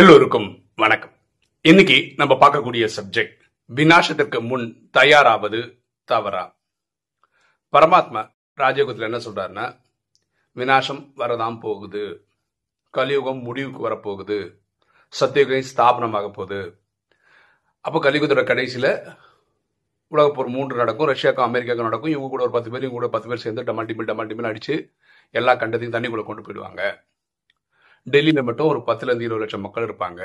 எல்லோருக்கும் வணக்கம் இன்னைக்கு நம்ம பார்க்கக்கூடிய சப்ஜெக்ட் வினாசத்திற்கு முன் தயாராவது தவறா பரமாத்மா ராஜயோகத்தில் என்ன சொல்றாருன்னா வினாசம் வரதான் போகுது கலியுகம் முடிவுக்கு வரப்போகுது சத்தியுகம் ஸ்தாபனமாக போகுது அப்போ கலியுகத்தோட கடைசியில் போர் மூன்று நடக்கும் ரஷ்யாவுக்கும் அமெரிக்காவுக்கும் நடக்கும் இவங்க கூட ஒரு பத்து பேர் இவங்க கூட பத்து பேர் சேர்ந்து டமால் டிமில் டமால் அடித்து எல்லா கண்டத்தையும் தண்ணிக்குள்ளே கொண்டு போயிடுவாங்க டெல்லியில் மட்டும் ஒரு பத்துலேருந்து இருபது லட்சம் மக்கள் இருப்பாங்க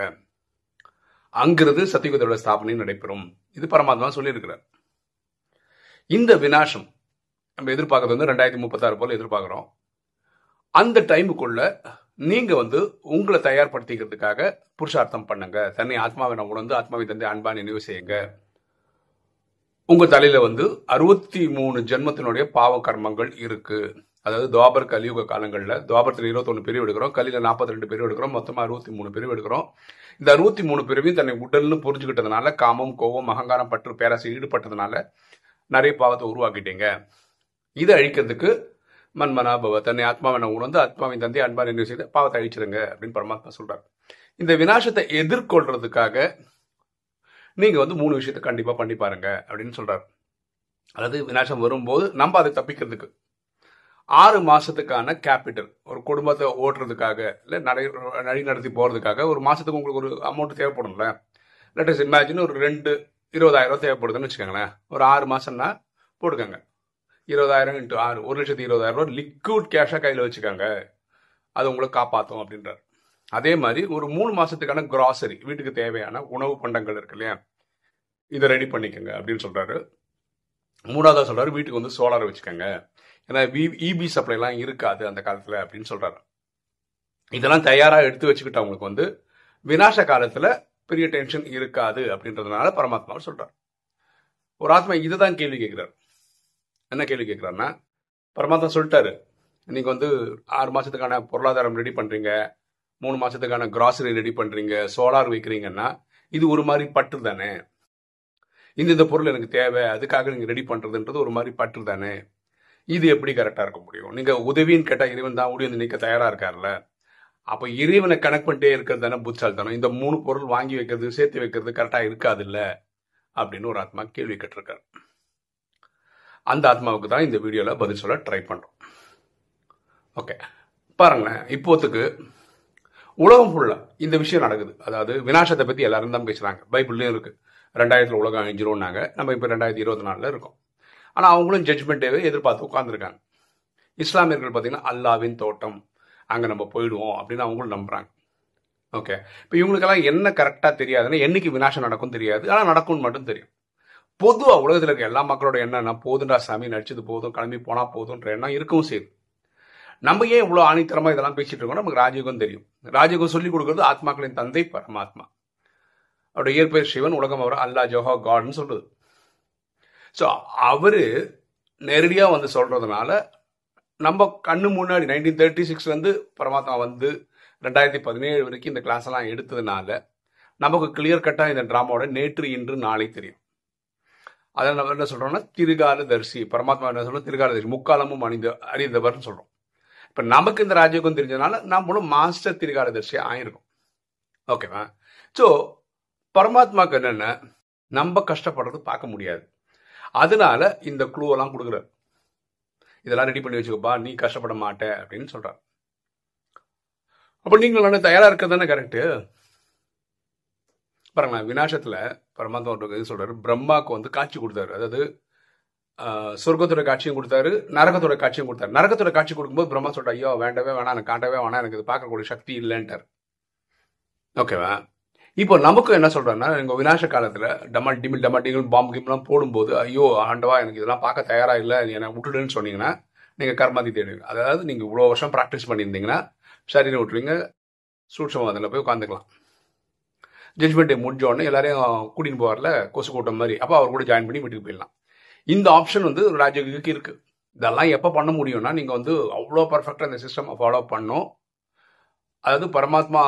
அங்கிருந்து சத்தியகுதரோட ஸ்தாபனையும் நடைபெறும் இது பரமாத்மா சொல்லியிருக்கிறார் இந்த வினாசம் நம்ம எதிர்பார்க்கறது வந்து ரெண்டாயிரத்தி முப்பத்தாறு போல் எதிர்பார்க்குறோம் அந்த டைமுக்குள்ள நீங்கள் வந்து உங்களை தயார்படுத்திக்கிறதுக்காக புருஷார்த்தம் பண்ணுங்க தன்னை நான் உணர்ந்து ஆத்மாவை தந்தை அன்பா நினைவு செய்யுங்க உங்கள் தலையில் வந்து அறுபத்தி மூணு ஜென்மத்தினுடைய பாவ கர்மங்கள் இருக்குது அதாவது துவாபர் கலியுக காலங்களில் துவாபரத்தில் இருபத்தொன்று பிரிவு எடுக்கிறோம் கலியில் நாற்பத்தி ரெண்டு பிரிவு எடுக்கிறோம் மொத்தமாக அறுபத்தி மூணு பிரிவு எடுக்கிறோம் இந்த அறுபத்தி மூணு பிரிவையும் தன்னை உடல்னு புரிஞ்சுக்கிட்டதுனால காமம் கோவம் அகங்காரம் பற்று பேராசி ஈடுபட்டதுனால நிறைய பாவத்தை உருவாக்கிட்டீங்க இதை அழிக்கிறதுக்கு மண்மனா பவ தன்னை ஆத்மாவின உணர்ந்து ஆத்மாவின் தந்தை அன்பா நினைவு செய்து பாவத்தை அழிச்சிருங்க அப்படின்னு பரமாத்மா சொல்றாரு இந்த வினாசத்தை எதிர்கொள்றதுக்காக நீங்க வந்து மூணு விஷயத்தை கண்டிப்பா பண்ணி பாருங்க அப்படின்னு சொல்றாரு அதாவது வினாசம் வரும்போது நம்ம அதை தப்பிக்கிறதுக்கு ஆறு மாதத்துக்கான கேபிட்டல் ஒரு குடும்பத்தை ஓட்டுறதுக்காக இல்லை நடை நடை நடத்தி போகிறதுக்காக ஒரு மாதத்துக்கு உங்களுக்கு ஒரு அமௌண்ட் தேவைப்படும்ல லெட்டஸ் இமேஜின் ஒரு ரெண்டு இருபதாயிரம் தேவைப்படுதுன்னு வச்சுக்கோங்களேன் ஒரு ஆறு மாசம்னா போட்டுக்கோங்க இருபதாயிரம் இன்ட்டு ஆறு ஒரு லட்சத்தி இருபதாயிரம் ரூபா லிக்விட் கேஷாக கையில் வச்சுக்கோங்க அது உங்களை காப்பாற்றும் அப்படின்றார் அதே மாதிரி ஒரு மூணு மாதத்துக்கான கிராசரி வீட்டுக்கு தேவையான உணவு பண்டங்கள் இருக்கு இல்லையா இதை ரெடி பண்ணிக்கோங்க அப்படின்னு சொல்கிறாரு மூணாவதாக சொல்கிறாரு வீட்டுக்கு வந்து சோலார் வச்சுக்கோங்க ஏன்னா இபி e சப்ளைலாம் e இருக்காது அந்த காலத்தில் அப்படின்னு சொல்கிறாரு இதெல்லாம் தயாராக எடுத்து வச்சுக்கிட்டவங்களுக்கு வந்து வினாச காலத்தில் பெரிய டென்ஷன் இருக்காது அப்படின்றதுனால பரமாத்மாவை சொல்கிறார் ஒரு ஆத்மா இதை தான் கேள்வி கேட்குறாரு என்ன கேள்வி கேட்குறாருன்னா பரமாத்மா சொல்லிட்டாரு நீங்கள் வந்து ஆறு மாதத்துக்கான பொருளாதாரம் ரெடி பண்ணுறீங்க மூணு மாதத்துக்கான கிராசரி ரெடி பண்ணுறீங்க சோலார் வைக்கிறீங்கன்னா இது ஒரு மாதிரி பட்டு தானே இந்த இந்த பொருள் எனக்கு தேவை அதுக்காக நீங்கள் ரெடி பண்ணுறதுன்றது ஒரு மாதிரி பட்டு தானே இது எப்படி கரெக்டாக இருக்க முடியும் நீங்கள் உதவின்னு கேட்டால் இறைவன் தான் ஓடி வந்து நிற்க தயாராக இருக்கார்ல அப்போ இறைவனை கனெக்ட் பண்ணிட்டே இருக்கிறது தானே புத்தால்தானோ இந்த மூணு பொருள் வாங்கி வைக்கிறது சேர்த்து வைக்கிறது கரெக்டாக இல்லை அப்படின்னு ஒரு ஆத்மா கேள்வி கேட்டிருக்காரு அந்த ஆத்மாவுக்கு தான் இந்த வீடியோவில் பதில் சொல்ல ட்ரை பண்ணுறோம் ஓகே பாருங்களேன் இப்போத்துக்கு உலகம் ஃபுல்லாக இந்த விஷயம் நடக்குது அதாவது வினாசத்தை பற்றி எல்லாரும் தான் பேசுகிறாங்க பைபிள்லேயும் இருக்குது ரெண்டாயிரத்தில் உலகம் அழிஞ்சிரும்னாங்க நம்ம இப்போ ரெண்டாயிரத்தி இருபத்தி நாலில் இருக்கோம் ஆனால் அவங்களும் ஜட்ஜ்மெண்ட்டே எதிர்பார்த்து உட்காந்துருக்காங்க இஸ்லாமியர்கள் பார்த்தீங்கன்னா அல்லாவின் தோட்டம் அங்கே நம்ம போயிடுவோம் அப்படின்னு அவங்களும் நம்புகிறாங்க ஓகே இப்போ இவங்களுக்கெல்லாம் என்ன கரெக்டாக தெரியாதுன்னா என்றைக்கு வினாசம் நடக்கும் தெரியாது ஆனால் நடக்கும்னு மட்டும் தெரியும் பொதுவாக உலகத்தில் இருக்க எல்லா மக்களோட என்னன்னா போதுண்டா சாமி நடிச்சது போதும் கிளம்பி போனால் போதுன்ற எண்ணம் இருக்கவும் செய்யுது நம்ம ஏன் இவ்வளோ ஆணித்தரமாக இதெல்லாம் பேசிகிட்டு இருக்கோம் நமக்கு ராஜயோகம் தெரியும் ராஜயோகம் சொல்லிக் கொடுக்குறது ஆத்மாக்களின் தந்தை பரமாத்மா அவருடைய இயற்பெயர் சிவன் உலகம் அவர் அல்லா ஜோஹா காட்னு சொல்கிறது ஸோ அவர் நேரடியாக வந்து சொல்கிறதுனால நம்ம கண்ணு முன்னாடி நைன்டீன் தேர்ட்டி சிக்ஸ்லேருந்து பரமாத்மா வந்து ரெண்டாயிரத்தி பதினேழு வரைக்கும் இந்த கிளாஸ் எல்லாம் எடுத்ததுனால நமக்கு கிளியர் கட்டாக இந்த ட்ராமாவோட நேற்று இன்று நாளை தெரியும் அதில் நம்ம என்ன சொல்கிறோம்னா திருகால தரிசி பரமாத்மா என்ன சொல்கிறோம் திருகால தரிசி முக்காலமும் அணிந்த அறிந்தவர்னு சொல்கிறோம் இப்போ நமக்கு இந்த ராஜயோகம் தெரிஞ்சதுனால நம்மளும் மாஸ்டர் திருகால தரிசி ஆயிருக்கும் ஓகேவா ஸோ பரமாத்மாவுக்கு என்னென்ன நம்ம கஷ்டப்படுறது பார்க்க முடியாது அதனால இந்த குழுவெல்லாம் கொடுக்குறாரு இதெல்லாம் ரெடி பண்ணி வச்சுக்கப்பா நீ கஷ்டப்பட மாட்டே அப்படின்னு சொல்கிறார் அப்போ நீங்கள் நான் தயாராக இருக்கிறது தானே கரெக்டு பாருங்களேன் வினாசத்தில் பரமாத்மா இது சொல்கிறாரு பிரம்மாவுக்கு வந்து காட்சி கொடுத்தாரு அதாவது சொர்க்கத்தோட காட்சியும் கொடுத்தாரு நரகத்தோட காட்சியும் கொடுத்தாரு நரகத்தோட காட்சி கொடுக்கும்போது பிரம்மா சொல்கிறார் ஐயோ வேண்டவே வேணாம் எனக்கு காட்டவே வேணாம் எனக்கு இது பார்க்கக்கூடிய சக்தி இல்லைன்ட்டார் ஓகேவா இப்போ நமக்கும் என்ன சொல்றேன்னா எங்க விநாச காலத்துல டமல் டிமில் டமால் டிமில் பாம்பு கிம்லாம் போடும்போது ஐயோ ஆண்டவா எனக்கு இதெல்லாம் பார்க்க தயாரா இல்லை என்னை விட்டுடுன்னு சொன்னீங்கன்னா நீங்க கர்மாதி தேடுங்க அதாவது நீங்க இவ்வளோ வருஷம் ப்ராக்டிஸ் பண்ணியிருந்தீங்கன்னா சரின்னு விட்டுருவீங்க அதில் போய் உட்காந்துக்கலாம் ஜட்மெண்ட் முடிஞ்சோடனே எல்லாரையும் கூட்டின்னு போவார்ல கொசு கூட்டம் மாதிரி அப்போ அவர் கூட ஜாயின் பண்ணி வீட்டுக்கு போயிடலாம் இந்த ஆப்ஷன் வந்து ராஜயோகிக்கு இருக்குது இதெல்லாம் எப்போ பண்ண முடியும்னா நீங்கள் வந்து அவ்வளோ பர்ஃபெக்டாக இந்த சிஸ்டம் ஃபாலோ பண்ணும் அதாவது பரமாத்மா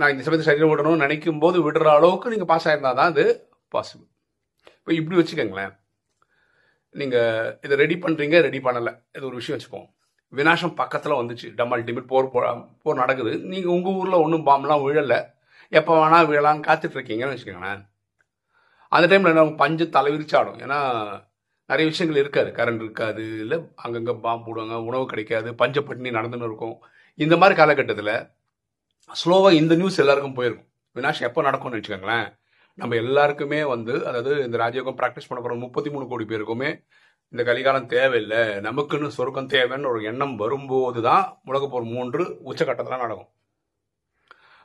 நான் இந்த சமயத்தை சரியில் விடணும்னு நினைக்கும் போது விடுற அளவுக்கு நீங்கள் பாஸ் ஆகிருந்தால் தான் அது பாசிபிள் இப்போ இப்படி வச்சுக்கோங்களேன் நீங்கள் இதை ரெடி பண்ணுறீங்க ரெடி பண்ணலை இது ஒரு விஷயம் வச்சுப்போம் வினாசம் பக்கத்தில் வந்துச்சு டம் டிமிட் போர் போர் நடக்குது நீங்கள் உங்கள் ஊரில் ஒன்றும் பாம்பெலாம் விழலை எப்போ வேணால் விழலாம்னு காத்துட்ருக்கீங்கன்னு வச்சுக்கோங்களேன் அந்த டைமில் என்ன பஞ்சு தலைவிரிச்சாடும் ஏன்னா நிறைய விஷயங்கள் இருக்காது கரண்ட் இருக்காது இல்லை அங்கங்கே பாம்பு போடுவாங்க உணவு கிடைக்காது பஞ்ச பட்டினி நடந்துன்னு இருக்கும் இந்த மாதிரி காலகட்டத்தில் ஸ்லோவாக இந்த நியூஸ் எல்லாருக்கும் போயிருக்கும் வினாஷ் எப்போ நடக்கும்னு வச்சுக்கோங்களேன் நம்ம எல்லாருக்குமே வந்து அதாவது இந்த ராஜயோகம் ப்ராக்டிஸ் பண்ண முப்பத்தி மூணு கோடி பேருக்குமே இந்த கலிகாலம் தேவையில்லை நமக்குன்னு சொருக்கம் தேவைன்னு ஒரு எண்ணம் வரும்போது தான் உலகப்போர் மூன்று உச்சகட்டத்தில் நடக்கும்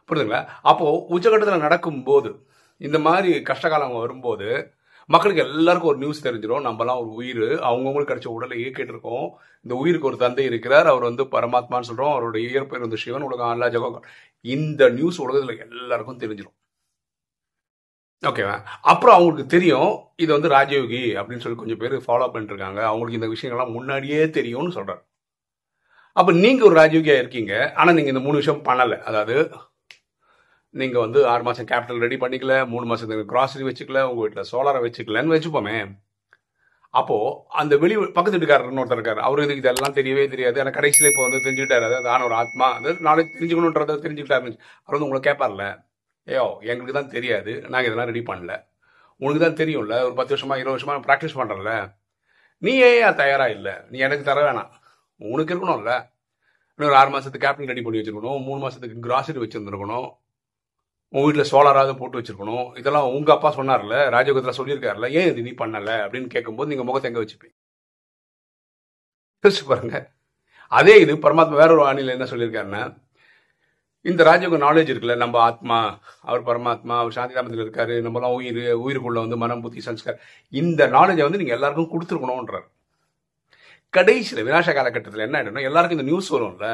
புரியுதுங்களா அப்போது உச்சகட்டத்தில் நடக்கும்போது இந்த மாதிரி கஷ்டகாலம் வரும்போது மக்களுக்கு எல்லாருக்கும் ஒரு நியூஸ் தெரிஞ்சிடும் நம்மலாம் ஒரு உயிர் அவங்கவுங்களுக்கு கிடைச்ச உடலை கேட்டிருக்கோம் இந்த உயிருக்கு ஒரு தந்தை இருக்கிறார் அவர் வந்து பரமாத்மான்னு சொல்கிறோம் அவருடைய இயற்பெயர் வந்து சிவன் உலகம் அல்லா ஜகோ இந்த நியூஸ் உலகத்தில் எல்லாருக்கும் தெரிஞ்சிடும் ஓகேவா அப்புறம் அவங்களுக்கு தெரியும் இது வந்து ராஜயோகி அப்படின்னு சொல்லி கொஞ்சம் பேர் ஃபாலோ பண்ணிட்டுருக்காங்க இருக்காங்க அவங்களுக்கு இந்த விஷயங்கள்லாம் முன்னாடியே தெரியும்னு சொல்கிறார் அப்போ நீங்கள் ஒரு ராஜயோகியாக இருக்கீங்க ஆனால் நீங்கள் இந்த மூணு விஷயம் பண்ணலை அதாவது நீங்கள் வந்து ஆறு மாதம் கேபிட்டல் ரெடி பண்ணிக்கல மூணு மாதத்துக்கு கிராசரி வச்சுக்கல உங்கள் வீட்டில் சோலாரை வச்சுக்கலன்னு வச்சுப்போமே அப்போது அந்த வெளி பக்கத்து வீட்டுக்காரர் ஒருத்தர் இருக்காரு அவருக்கு இதுக்கு இதெல்லாம் தெரியவே தெரியாது ஆனால் கடைசியில் இப்போ வந்து தெரிஞ்சுக்கிட்டாரு அது ஆன ஒரு ஆத்மா அது நாளைக்கு தெரிஞ்சுக்கணுன்றதை தெரிஞ்சுக்கிட்டாரு அவர் வந்து உங்களை கேட்பார்ல ஏயோ எங்களுக்கு தான் தெரியாது நாங்கள் இதெல்லாம் ரெடி பண்ணல உனக்கு தான் தெரியும்ல ஒரு பத்து வருஷமா இருபது வருஷமா ப்ராக்டிஸ் பண்ணுறல நீ ஏன் தயாராக இல்லை நீ எனக்கு தர வேணாம் உனக்கு இருக்கணும்ல இன்னொரு ஆறு மாதத்துக்கு கேபிட்டல் ரெடி பண்ணி வச்சுருக்கணும் மூணு மாதத்துக்கு கிராசரி வச்சுருந்துருக்கணும் உங்கள் வீட்டில் சோலாராவது போட்டு வச்சுருக்கணும் இதெல்லாம் உங்கள் அப்பா சொன்னார்ல ராஜயோகத்தில் சொல்லியிருக்காருல ஏன் இது நீ பண்ணலை அப்படின்னு கேட்கும்போது நீங்கள் முகத்தை எங்கே வச்சுப்பீங்க யோசிச்சு பாருங்க அதே இது பரமாத்மா வேற ஒரு வானிலை என்ன சொல்லியிருக்காருன்னா இந்த ராஜயோக நாலேஜ் இருக்குல்ல நம்ம ஆத்மா அவர் பரமாத்மா அவர் சாந்தி தாமத்தில் இருக்காரு நம்மலாம் உயிர் உயிருக்குள்ள வந்து மனம் புத்தி சன்ஸ்கார் இந்த நாலேஜை வந்து நீங்கள் எல்லாருக்கும் கொடுத்துருக்கணும்ன்றார் கடைசியில் விநாச காலகட்டத்தில் என்ன ஆகிடும்னா எல்லாருக்கும் இந்த நியூஸ் வரும்ல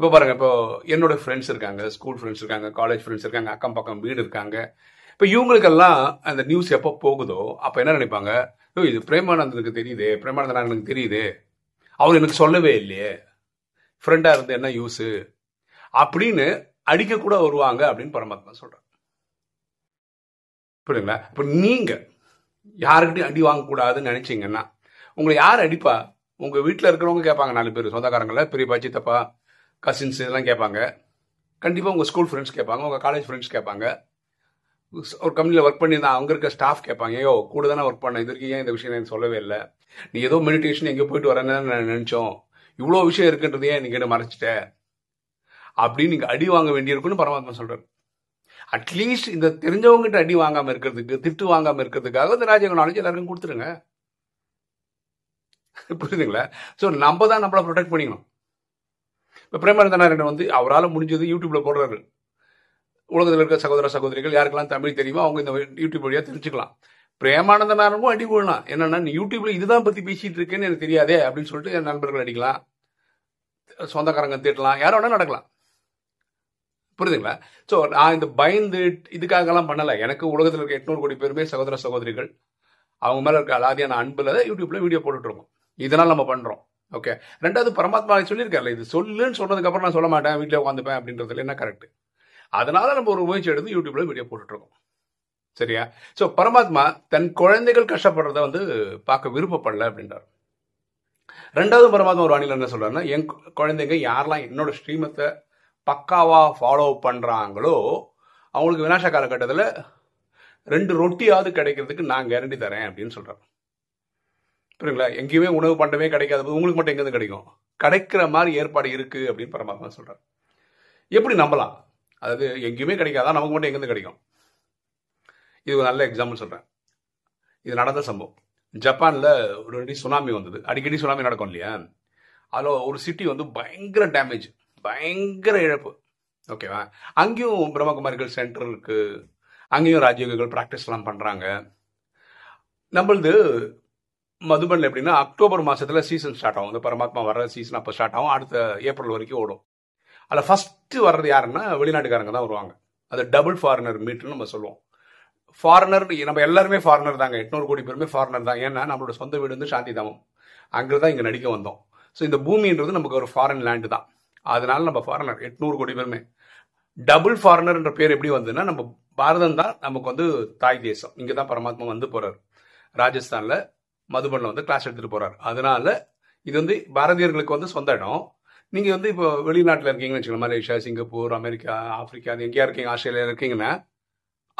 இப்போ பாருங்க இப்போ என்னோட ஃப்ரெண்ட்ஸ் இருக்காங்க ஸ்கூல் ஃப்ரெண்ட்ஸ் இருக்காங்க காலேஜ் ஃப்ரெண்ட்ஸ் இருக்காங்க அக்கம் பக்கம் வீடு இருக்காங்க இப்போ இவங்களுக்கெல்லாம் அந்த நியூஸ் எப்போ போகுதோ அப்போ என்ன நினைப்பாங்க ஓ இது பிரேமானந்தனுக்கு தெரியுது பிரேமானந்தன் எனக்கு தெரியுது அவர் எனக்கு சொல்லவே இல்லையே ஃப்ரெண்டாக இருந்து என்ன யூஸ் அப்படின்னு அடிக்க கூட வருவாங்க அப்படின்னு பரமாத்மா சொல்கிறேன் புரியுங்களா இப்போ நீங்கள் யாருக்கிட்டையும் அடி வாங்கக்கூடாதுன்னு நினச்சிங்கன்னா உங்களை யார் அடிப்பா உங்கள் வீட்டில் இருக்கிறவங்க கேட்பாங்க நாலு பேர் பெரிய பாச்சி தப்பா கசின்ஸ் இதெல்லாம் கேட்பாங்க கண்டிப்பாக உங்கள் ஸ்கூல் ஃப்ரெண்ட்ஸ் கேட்பாங்க உங்கள் காலேஜ் ஃப்ரெண்ட்ஸ் கேட்பாங்க ஒரு கம்பெனியில் ஒர்க் பண்ணியிருந்தா அங்கே இருக்க ஸ்டாஃப் கேட்பாங்க ஐயோ கூட தானே ஒர்க் பண்ண இது வரைக்கும் ஏன் இந்த விஷயம் எனக்கு சொல்லவே இல்லை நீ ஏதோ மெடிடேஷன் எங்கே போயிட்டு வரேன்னு நான் நினச்சோம் இவ்வளோ விஷயம் ஏன் நீங்கள் என்ன மறைச்சிட்ட அப்படின்னு நீங்கள் அடி வாங்க வேண்டியிருக்குன்னு பரமாத்மா சொல்கிறார் அட்லீஸ்ட் இந்த தெரிஞ்சவங்ககிட்ட அடி வாங்காமல் இருக்கிறதுக்கு திட்டு வாங்காமல் இருக்கிறதுக்காக இந்த ராஜ்யங்க நாலேஜ் எல்லாருக்கும் கொடுத்துருங்க புரியுதுங்களா ஸோ நம்ம தான் நம்மளை ப்ரொடெக்ட் பண்ணிக்கணும் இப்போ பிரேமரந்தனாரிடம் வந்து அவரால் முடிஞ்சது யூடியூப்பில் போடுறாரு உலகத்தில் இருக்க சகோதர சகோதரிகள் யாருக்கெல்லாம் தமிழ் தெரியுமோ அவங்க இந்த யூடியூப் வழியாக தெரிஞ்சுக்கலாம் பிரேமானந்த அடி அடிக்கொள்ளலாம் என்னென்னா நீ யூடியூப்ல இதுதான் பற்றி பேசிகிட்டு இருக்கேன்னு எனக்கு தெரியாதே அப்படின்னு சொல்லிட்டு என் நண்பர்கள் அடிக்கலாம் சொந்தக்காரங்க தேட்டலாம் யாரோ வேணா நடக்கலாம் புரியுதுங்களா ஸோ நான் இந்த பயந்து இதுக்காகலாம் பண்ணலை எனக்கு உலகத்தில் இருக்க எட்நூறு கோடி பேருமே சகோதர சகோதரிகள் அவங்க மேலே இருக்க அலாதியான அன்பில் யூடியூப்ல வீடியோ போட்டுட்ருக்கோம் இதனால் நம்ம பண்ணுறோம் ஓகே ரெண்டாவது பரமாத்மா சொல்லியிருக்காருல்ல இது சொல்லுன்னு சொன்னதுக்கப்புறம் நான் சொல்ல மாட்டேன் வீட்டில் உட்காந்துப்பேன் அப்படின்றதுல என்ன கரெக்ட் அதனால நம்ம ஒரு முயற்சி எடுத்து யூடியூப்ல வீடியோ இருக்கோம் சரியா ஸோ பரமாத்மா தன் குழந்தைகள் கஷ்டப்படுறத வந்து பார்க்க விருப்பப்படல அப்படின்றார் ரெண்டாவது பரமாத்மா ஒரு வானிலை என்ன சொல்றாருன்னா என் குழந்தைங்க யாரெல்லாம் என்னோட ஸ்ரீமத்தை பக்காவாக ஃபாலோ பண்ணுறாங்களோ அவங்களுக்கு வினாச காலகட்டத்தில் ரெண்டு ரொட்டியாவது கிடைக்கிறதுக்கு நான் கேரண்டி தரேன் அப்படின்னு சொல்கிறேன் புரியுங்களா எங்கேயுமே உணவு பண்டமே கிடைக்காத போது உங்களுக்கு மட்டும் எங்கேருந்து கிடைக்கும் கிடைக்கிற மாதிரி ஏற்பாடு இருக்குது அப்படின்னு பரமாத்மா சொல்கிறார் எப்படி நம்பலாம் அதாவது எங்கேயுமே கிடைக்காதா நமக்கு மட்டும் எங்கேருந்து கிடைக்கும் இது ஒரு நல்ல எக்ஸாம்பிள் சொல்கிறேன் இது நடந்த சம்பவம் ஜப்பானில் ஒரு அடி சுனாமி வந்தது அடிக்கடி சுனாமி நடக்கும் இல்லையா அதில் ஒரு சிட்டி வந்து பயங்கர டேமேஜ் பயங்கர இழப்பு ஓகேவா அங்கேயும் பிரம்மகுமாரிகள் சென்டர் இருக்குது அங்கேயும் ராஜயோகிகள் ப்ராக்டிஸ்லாம் பண்ணுறாங்க நம்மளது மதுபன் எப்படின்னா அக்டோபர் மாதத்தில் சீசன் ஸ்டார்ட் ஆகும் இந்த பரமாத்மா வர்ற சீசன் அப்போ ஸ்டார்ட் ஆகும் அடுத்த ஏப்ரல் வரைக்கும் ஓடும் அதில் ஃபஸ்ட்டு வர்றது யாருன்னா வெளிநாட்டுக்காரங்க தான் வருவாங்க அது டபுள் ஃபாரினர் மீட்னு நம்ம சொல்லுவோம் ஃபாரினர் நம்ம எல்லாருமே ஃபாரினர் தாங்க எட்நூறு கோடி பேருமே ஃபாரினர் தான் ஏன்னா நம்மளோட சொந்த வீடு வந்து சாந்தி தாமம் அங்கே தான் இங்கே நடிக்க வந்தோம் ஸோ இந்த பூமின்றது நமக்கு ஒரு ஃபாரின் லேண்டு தான் அதனால நம்ம ஃபாரினர் எட்நூறு கோடி பேருமே டபுள் ஃபாரினர்ன்ற பேர் எப்படி வந்ததுன்னா நம்ம பாரதம் தான் நமக்கு வந்து தாய் தேசம் இங்கே தான் பரமாத்மா வந்து போகிறார் ராஜஸ்தானில் மதுபனில் வந்து கிளாஸ் எடுத்துகிட்டு போகிறார் அதனால் இது வந்து பாரதியர்களுக்கு வந்து சொந்த இடம் நீங்கள் வந்து இப்போ வெளிநாட்டில் இருக்கீங்கன்னு வச்சுக்கோங்க மலேசியா சிங்கப்பூர் அமெரிக்கா ஆப்பிரிக்கா எங்கேயா இருக்கீங்க ஆஸ்திரேலியா இருக்கீங்கன்னா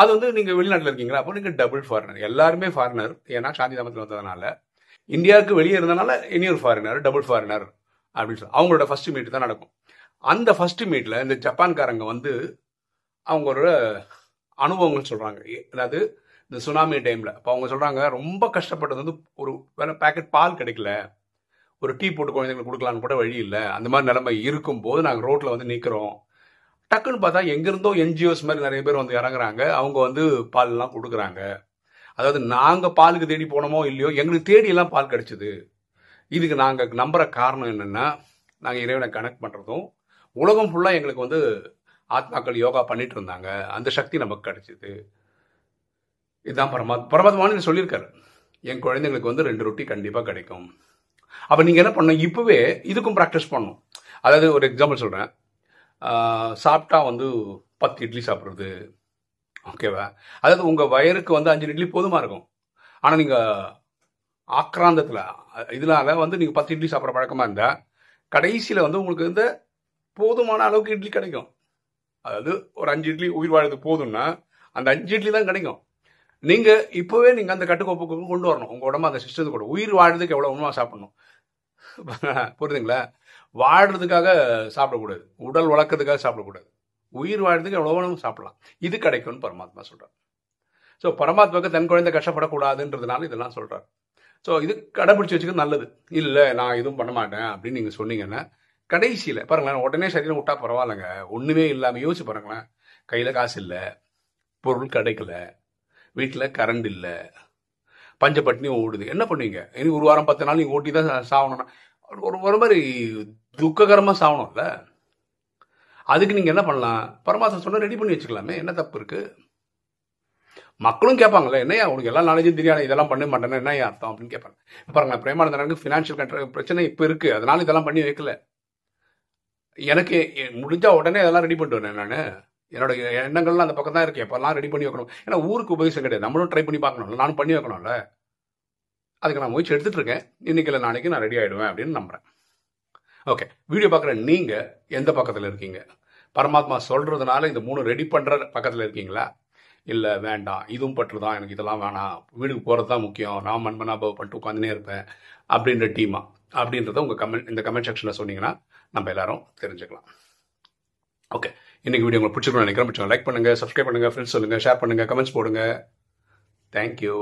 அது வந்து நீங்கள் வெளிநாட்டில் இருக்கீங்களா அப்போ நீங்கள் டபுள் ஃபாரினர் எல்லாருமே ஃபாரினர் ஏன்னா சாந்தி தாமத்தில் வந்ததுனால இந்தியாவுக்கு வெளியே இருந்தனால ஒரு ஃபாரினர் டபுள் ஃபாரினர் அப்படின்னு சொல்லி அவங்களோட ஃபஸ்ட்டு மீட் தான் நடக்கும் அந்த ஃபஸ்ட்டு மீட்டில் இந்த ஜப்பான்காரங்க வந்து அவங்களோட அனுபவங்கள் சொல்கிறாங்க அதாவது இந்த சுனாமி டைமில் இப்போ அவங்க சொல்கிறாங்க ரொம்ப கஷ்டப்பட்டது வந்து ஒரு வேற பேக்கெட் பால் கிடைக்கல ஒரு டீ போட்டு குழந்தைங்களுக்கு கொடுக்கலான்னு கூட வழி இல்லை அந்த மாதிரி நிலைமை இருக்கும்போது நாங்கள் ரோட்டில் வந்து நிற்கிறோம் டக்குன்னு பார்த்தா எங்கேருந்தோ என்ஜிஓஸ் மாதிரி நிறைய பேர் வந்து இறங்குறாங்க அவங்க வந்து பால்லாம் கொடுக்குறாங்க அதாவது நாங்கள் பாலுக்கு தேடி போனோமோ இல்லையோ எங்களுக்கு தேடியெல்லாம் பால் கிடச்சிது இதுக்கு நாங்கள் நம்புகிற காரணம் என்னென்னா நாங்கள் இறைவனை கனெக்ட் பண்ணுறதும் உலகம் ஃபுல்லாக எங்களுக்கு வந்து ஆத்மாக்கள் யோகா பண்ணிட்டு இருந்தாங்க அந்த சக்தி நமக்கு கிடைச்சிது இதுதான் பரமாத் பரமாத்மான்னு சொல்லியிருக்காரு என் குழந்தைங்களுக்கு வந்து ரெண்டு ரொட்டி கண்டிப்பாக கிடைக்கும் அப்போ நீங்கள் என்ன பண்ணணும் இப்போவே இதுக்கும் ப்ராக்டிஸ் பண்ணணும் அதாவது ஒரு எக்ஸாம்பிள் சொல்கிறேன் சாப்பிட்டா வந்து பத்து இட்லி சாப்பிட்றது ஓகேவா அதாவது உங்கள் வயருக்கு வந்து அஞ்சு இட்லி போதுமாக இருக்கும் ஆனால் நீங்கள் ஆக்கிராந்தத்தில் இதனால வந்து நீங்கள் பத்து இட்லி சாப்பிட்ற பழக்கமாக இருந்தால் கடைசியில் வந்து உங்களுக்கு வந்து போதுமான அளவுக்கு இட்லி கிடைக்கும் அதாவது ஒரு அஞ்சு இட்லி உயிர் வாழ்றது போதும்னா அந்த அஞ்சு இட்லி தான் கிடைக்கும் நீங்க இப்பவே நீங்க அந்த கட்டுக்கோப்புக்கு கொண்டு வரணும் உங்க உடம்பு அந்த சிஸ்டத்துக்கு கூட உயிர் வாழ்றதுக்கு எவ்வளவு உணவாக சாப்பிடணும் புரியுதுங்களா வாழ்றதுக்காக சாப்பிடக்கூடாது உடல் வளர்க்கறதுக்காக சாப்பிடக்கூடாது உயிர் வாழ்றதுக்கு எவ்வளவு வேணும் சாப்பிடலாம் இது கிடைக்கும்னு பரமாத்மா சொல்றார் ஸோ பரமாத்மாவுக்கு தன் குழந்தை கஷ்டப்படக்கூடாதுன்றதுனால இதெல்லாம் சொல்றார் ஸோ இது கடைபிடிச்சு வச்சுக்க நல்லது இல்லை நான் எதுவும் பண்ண மாட்டேன் அப்படின்னு நீங்கள் சொன்னீங்கன்னா கடைசியில் பாருங்களேன் உடனே சரியில் விட்டா பரவாயில்லைங்க ஒன்றுமே இல்லாமல் யோசிச்சு பாருங்களேன் கையில் காசு இல்லை பொருள் கிடைக்கல வீட்டில் கரண்ட் இல்லை பஞ்சப்பட்டினி ஓடுது என்ன பண்ணுவீங்க இனி ஒரு வாரம் பத்து நாள் நீ ஓட்டி தான் சாகணும்னா ஒரு ஒரு மாதிரி துக்ககரமாக சாகணும்ல அதுக்கு நீங்கள் என்ன பண்ணலாம் பரமாசம் சொன்னால் ரெடி பண்ணி வச்சுக்கலாமே என்ன தப்பு இருக்குது மக்களும் கேட்பாங்கல்ல என்னையா உனக்கு எல்லா நாலேஜும் தெரியாது இதெல்லாம் பண்ண மாட்டேன்னா என்ன அர்த்தம் அப்படின்னு கேட்பாங்க பாருங்க பிரேமானந்தனுக்கு ஃபினான்ஷியல் கண்ட்ரோல் பிரச்சனை இப்போ இருக்குது அதனால இதெல்லாம் பண்ணி வைக்கல எனக்கு முடிஞ்சால் உடனே இதெல்லாம் ரெடி பண்ணிட்டு வரேன் நான் என்னோட எண்ணங்கள்லாம் அந்த பக்கம் தான் இருக்கு எப்பெல்லாம் ரெடி பண்ணி வைக்கணும் ஏன்னா ஊருக்கு உபயோகம் கிடையாது நம்மளும் ட்ரை பண்ணி பார்க்கணும்ல நானும் பண்ணி வைக்கணும்ல அதுக்கு நான் முயற்சி எடுத்துகிட்டு இருக்கேன் இன்னைக்கு இல்லை நாளைக்கு நான் ரெடி ஆகிடுவேன் அப்படின்னு நம்புகிறேன் ஓகே வீடியோ பார்க்குற நீங்கள் எந்த பக்கத்தில் இருக்கீங்க பரமாத்மா சொல்கிறதுனால இந்த மூணு ரெடி பண்ணுற பக்கத்தில் இருக்கீங்களா இல்லை வேண்டாம் இதுவும் பற்று தான் எனக்கு இதெல்லாம் வேணாம் வீடுக்கு போகிறது தான் முக்கியம் நான் மண்மனா பண்ணிட்டு உட்காந்துனே இருப்பேன் அப்படின்ற டீமா அப்படின்றத உங்கள் கமெண்ட் இந்த கமெண்ட் செக்ஷனில் சொன்னீங்கன்னா நம்ம எல்லோரும் தெரிஞ்சுக்கலாம் ஓகே இன்னைக்கு வீடியோ உங்களுக்கு பிடிச்சிருக்கோம் நினைக்கிறேன் லைக் பண்ணுங்க சப்ஸ்கிரைப் பண்ணுங்கள் ஃப்ரெண்ட்ஸ் சொல்லுங்க ஷேர் பண்ணுங்கள் கமெண்ட்ஸ் போடுங்க தேங்க்யூ